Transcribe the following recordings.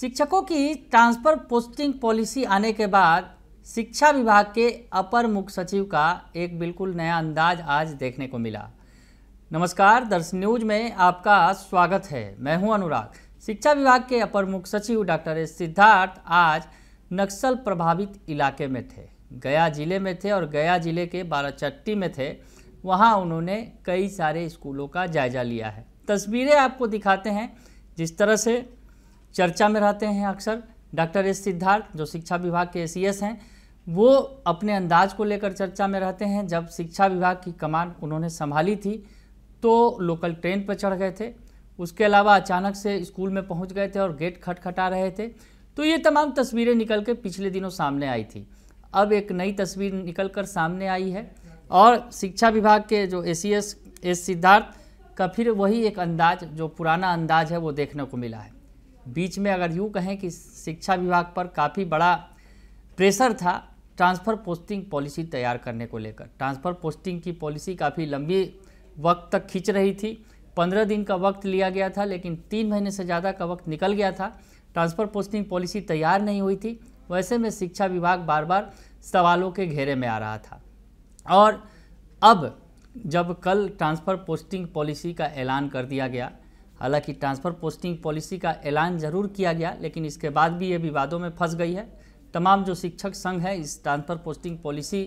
शिक्षकों की transfer posting policy आने के बाद शिक्षा विभाग के अपर मुख्य सचिव का एक बिल्कुल नया अंदाज आज देखने को मिला नमस्कार दर्श न्यूज में आपका स्वागत है मैं हूं अनुराग शिक्षा विभाग के अपर मुख्य सचिव डॉक्टर एस सिद्धार्थ आज नक्सल प्रभावित इलाके में थे गया जिले में थे और गया जिले के बाराचट्टी में थे वहाँ उन्होंने कई सारे स्कूलों का जायजा लिया है तस्वीरें आपको दिखाते हैं जिस तरह से चर्चा में रहते हैं अक्सर डॉक्टर एस सिद्धार्थ जो शिक्षा विभाग के एस हैं वो अपने अंदाज को लेकर चर्चा में रहते हैं जब शिक्षा विभाग की कमान उन्होंने संभाली थी तो लोकल ट्रेन पर चढ़ गए थे उसके अलावा अचानक से स्कूल में पहुंच गए थे और गेट खटखटा रहे थे तो ये तमाम तस्वीरें निकल के पिछले दिनों सामने आई थी अब एक नई तस्वीर निकल कर सामने आई है और शिक्षा विभाग के जो A C S S Siddharth का फिर वही एक अंदाज जो पुराना अंदाज है वो देखने को मिला है बीच में अगर यूँ कहें कि शिक्षा विभाग पर काफ़ी बड़ा प्रेशर था ट्रांसफ़र पोस्टिंग पॉलिसी तैयार करने को लेकर ट्रांसफ़र पोस्टिंग की पॉलिसी काफ़ी लंबी वक्त तक खींच रही थी पंद्रह दिन का वक्त लिया गया था लेकिन तीन महीने से ज़्यादा का वक्त निकल गया था ट्रांसफ़र पोस्टिंग पॉलिसी तैयार नहीं हुई थी वैसे में शिक्षा विभाग बार बार सवालों के घेरे में आ रहा था और अब जब कल ट्रांसफ़र पोस्टिंग पॉलिसी का ऐलान कर दिया गया हालांकि ट्रांसफ़र पोस्टिंग पॉलिसी का ऐलान जरूर किया गया लेकिन इसके बाद भी ये विवादों में फंस गई है तमाम जो शिक्षक संघ है इस ट्रांसफ़र पोस्टिंग पॉलिसी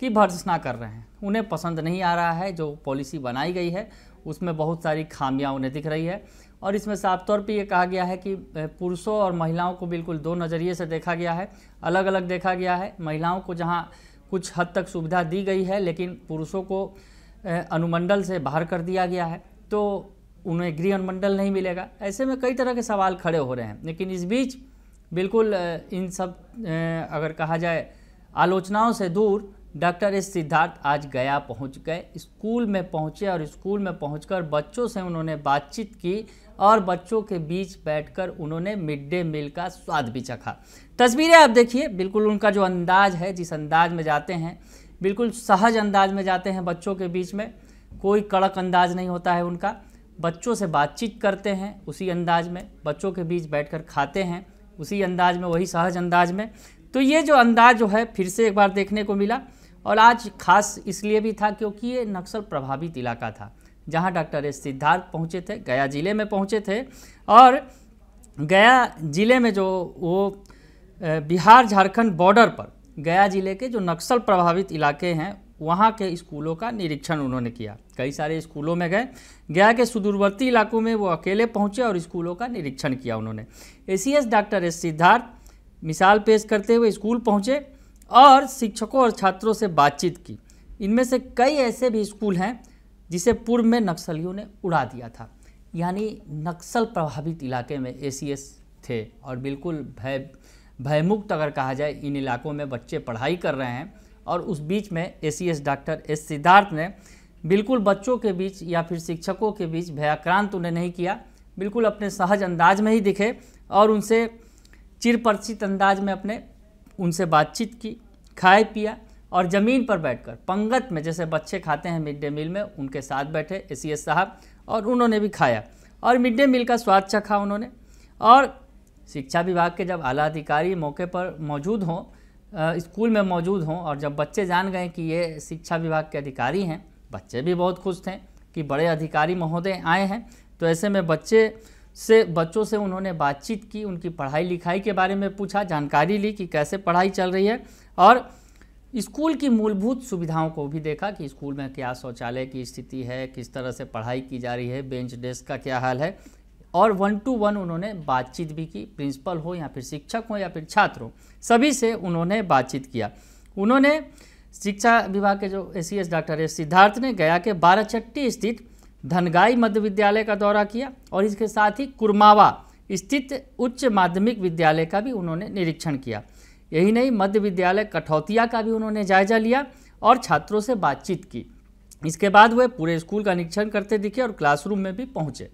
की भर्सना कर रहे हैं उन्हें पसंद नहीं आ रहा है जो पॉलिसी बनाई गई है उसमें बहुत सारी खामियां उन्हें दिख रही है और इसमें साफ तौर पर ये कहा गया है कि पुरुषों और महिलाओं को बिल्कुल दो नज़रिए से देखा गया है अलग अलग देखा गया है महिलाओं को जहाँ कुछ हद तक सुविधा दी गई है लेकिन पुरुषों को अनुमंडल से बाहर कर दिया गया है तो उन्हें गृह अनुमंडल नहीं मिलेगा ऐसे में कई तरह के सवाल खड़े हो रहे हैं लेकिन इस बीच बिल्कुल इन सब अगर कहा जाए आलोचनाओं से दूर डॉक्टर एस सिद्धार्थ आज गया पहुंच गए स्कूल में पहुंचे और स्कूल में पहुंचकर बच्चों से उन्होंने बातचीत की और बच्चों के बीच बैठकर उन्होंने मिड डे मील का स्वाद भी चखा तस्वीरें आप देखिए बिल्कुल उनका जो अंदाज है जिस अंदाज में जाते हैं बिल्कुल सहज अंदाज में जाते हैं बच्चों के बीच में कोई कड़क अंदाज नहीं होता है उनका बच्चों से बातचीत करते हैं उसी अंदाज में बच्चों के बीच बैठकर खाते हैं उसी अंदाज में वही सहज अंदाज में तो ये जो अंदाज जो है फिर से एक बार देखने को मिला और आज खास इसलिए भी था क्योंकि ये नक्सल प्रभावित इलाका था जहाँ डॉक्टर एस सिद्धार्थ पहुँचे थे गया ज़िले में पहुँचे थे और गया ज़िले में जो वो बिहार झारखंड बॉर्डर पर गया ज़िले के जो नक्सल प्रभावित इलाके हैं वहाँ के स्कूलों का निरीक्षण उन्होंने किया कई सारे स्कूलों में गए गया के सुदूरवर्ती इलाकों में वो अकेले पहुँचे और स्कूलों का निरीक्षण किया उन्होंने ए डॉक्टर एस सिद्धार्थ मिसाल पेश करते हुए स्कूल पहुँचे और शिक्षकों और छात्रों से बातचीत की इनमें से कई ऐसे भी स्कूल हैं जिसे पूर्व में नक्सलियों ने उड़ा दिया था यानी नक्सल प्रभावित इलाके में ए थे और बिल्कुल भय भयमुक्त अगर कहा जाए इन इलाकों में बच्चे पढ़ाई कर रहे हैं और उस बीच में एसीएस डॉक्टर एस सिद्धार्थ ने बिल्कुल बच्चों के बीच या फिर शिक्षकों के बीच भयाक्रांत उन्हें नहीं किया बिल्कुल अपने सहज अंदाज में ही दिखे और उनसे चिरपरिचित अंदाज में अपने उनसे बातचीत की खाए पिया और ज़मीन पर बैठकर पंगत में जैसे बच्चे खाते हैं मिड डे मील में उनके साथ बैठे ए साहब और उन्होंने भी खाया और मिड डे मील का स्वाद चखा उन्होंने और शिक्षा विभाग के जब आला अधिकारी मौके पर मौजूद हों स्कूल में मौजूद हों और जब बच्चे जान गए कि ये शिक्षा विभाग के अधिकारी हैं बच्चे भी बहुत खुश थे कि बड़े अधिकारी महोदय आए हैं तो ऐसे में बच्चे से बच्चों से उन्होंने बातचीत की उनकी पढ़ाई लिखाई के बारे में पूछा जानकारी ली कि कैसे पढ़ाई चल रही है और स्कूल की मूलभूत सुविधाओं को भी देखा कि स्कूल में क्या शौचालय की स्थिति है किस तरह से पढ़ाई की जा रही है बेंच डेस्क का क्या हाल है और वन टू वन उन्होंने बातचीत भी की प्रिंसिपल हो या फिर शिक्षक हो या फिर छात्र हो सभी से उन्होंने बातचीत किया उन्होंने शिक्षा विभाग के जो ए डॉक्टर एस सिद्धार्थ ने गया के बाराचट्टी स्थित धनगाई मध्य विद्यालय का दौरा किया और इसके साथ ही कुरमावा स्थित उच्च माध्यमिक विद्यालय का भी उन्होंने निरीक्षण किया यही नहीं मध्य विद्यालय कठौतिया का भी उन्होंने जायजा लिया और छात्रों से बातचीत की इसके बाद वे पूरे स्कूल का निरीक्षण करते दिखे और क्लासरूम में भी पहुँचे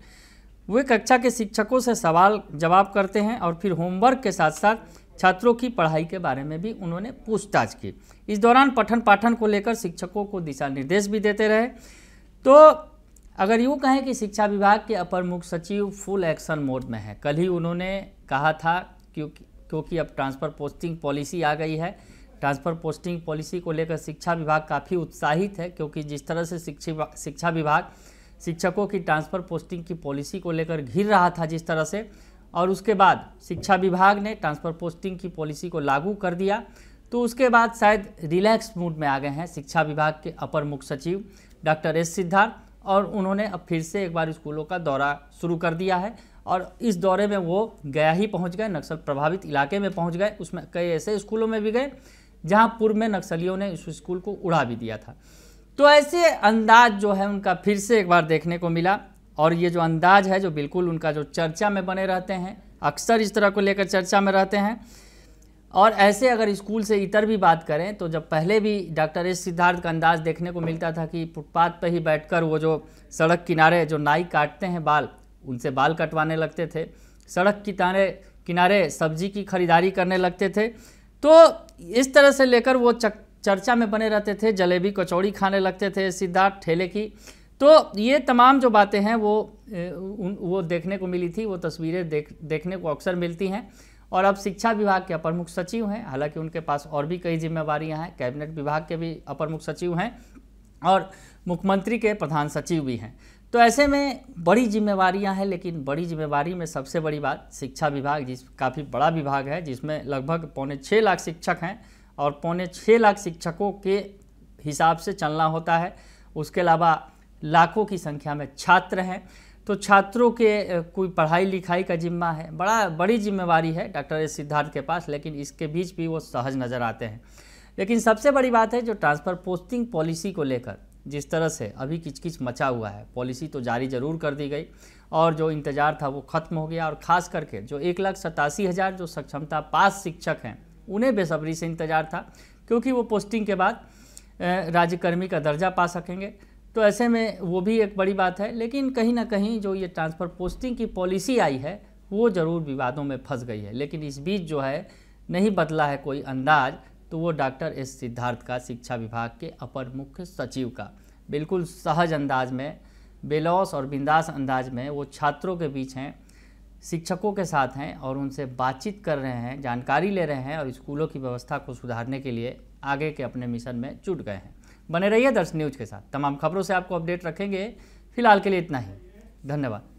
वे कक्षा के शिक्षकों से सवाल जवाब करते हैं और फिर होमवर्क के साथ साथ छात्रों की पढ़ाई के बारे में भी उन्होंने पूछताछ की इस दौरान पठन पाठन को लेकर शिक्षकों को दिशा निर्देश भी देते रहे तो अगर यूँ कहें कि शिक्षा विभाग के अपर मुख्य सचिव फुल एक्शन मोड में है कल ही उन्होंने कहा था क्योंकि क्योंकि अब ट्रांसफ़र पोस्टिंग पॉलिसी आ गई है ट्रांसफ़र पोस्टिंग पॉलिसी को लेकर शिक्षा विभाग काफ़ी उत्साहित है क्योंकि जिस तरह से शिक्षा शिक्षा विभाग शिक्षकों की ट्रांसफ़र पोस्टिंग की पॉलिसी को लेकर घिर रहा था जिस तरह से और उसके बाद शिक्षा विभाग ने ट्रांसफ़र पोस्टिंग की पॉलिसी को लागू कर दिया तो उसके बाद शायद रिलैक्स मूड में आ गए हैं शिक्षा विभाग के अपर मुख्य सचिव डॉक्टर एस सिद्धार्थ और उन्होंने अब फिर से एक बार स्कूलों का दौरा शुरू कर दिया है और इस दौरे में वो गया ही पहुंच गए नक्सल प्रभावित इलाके में पहुंच गए उसमें कई ऐसे स्कूलों में भी गए जहां पूर्व में नक्सलियों ने इस स्कूल को उड़ा भी दिया था तो ऐसे अंदाज जो है उनका फिर से एक बार देखने को मिला और ये जो अंदाज है जो बिल्कुल उनका जो चर्चा में बने रहते हैं अक्सर इस तरह को लेकर चर्चा में रहते हैं और ऐसे अगर स्कूल से इतर भी बात करें तो जब पहले भी डॉक्टर एस सिद्धार्थ का अंदाज देखने को मिलता था कि फुटपाथ पर ही बैठकर वो जो सड़क किनारे जो नाई काटते हैं बाल उनसे बाल कटवाने लगते थे सड़क किनारे किनारे सब्जी की खरीदारी करने लगते थे तो इस तरह से लेकर वो चक चर्चा में बने रहते थे जलेबी कचौड़ी खाने लगते थे सिद्धार्थ ठेले की तो ये तमाम जो बातें हैं वो वो देखने को मिली थी वो तस्वीरें देख देखने को अक्सर मिलती हैं और अब शिक्षा विभाग के अपर मुख्य सचिव हैं हालांकि उनके पास और भी कई जिम्मेवारियां हैं कैबिनेट विभाग के भी अपर मुख्य सचिव हैं और मुख्यमंत्री के प्रधान सचिव भी हैं तो ऐसे में बड़ी जिम्मेवारियां हैं लेकिन बड़ी जिम्मेवारी में सबसे बड़ी बात शिक्षा विभाग जिस काफ़ी बड़ा विभाग है जिसमें लगभग पौने छः लाख शिक्षक हैं और पौने छः लाख शिक्षकों के हिसाब से चलना होता है उसके अलावा लाखों की संख्या में छात्र हैं तो छात्रों के कोई पढ़ाई लिखाई का जिम्मा है बड़ा बड़ी जिम्मेवारी है डॉक्टर एस सिद्धार्थ के पास लेकिन इसके बीच भी वो सहज नज़र आते हैं लेकिन सबसे बड़ी बात है जो ट्रांसफ़र पोस्टिंग पॉलिसी को लेकर जिस तरह से अभी किचकिच मचा हुआ है पॉलिसी तो जारी जरूर कर दी गई और जो इंतज़ार था वो ख़त्म हो गया और ख़ास करके जो एक लाख सतासी हज़ार जो सक्षमता पास शिक्षक हैं उन्हें बेसब्री से इंतज़ार था क्योंकि वो पोस्टिंग के बाद राज्यकर्मी का दर्जा पा सकेंगे तो ऐसे में वो भी एक बड़ी बात है लेकिन कहीं ना कहीं जो ये ट्रांसफ़र पोस्टिंग की पॉलिसी आई है वो ज़रूर विवादों में फंस गई है लेकिन इस बीच जो है नहीं बदला है कोई अंदाज तो वो डॉक्टर एस सिद्धार्थ का शिक्षा विभाग के अपर मुख्य सचिव का बिल्कुल सहज अंदाज में बेलौस और बिंदास अंदाज में वो छात्रों के बीच हैं शिक्षकों के साथ हैं और उनसे बातचीत कर रहे हैं जानकारी ले रहे हैं और स्कूलों की व्यवस्था को सुधारने के लिए आगे के अपने मिशन में जुट गए हैं बने रहिए दर्श न्यूज के साथ तमाम खबरों से आपको अपडेट रखेंगे फिलहाल के लिए इतना ही धन्यवाद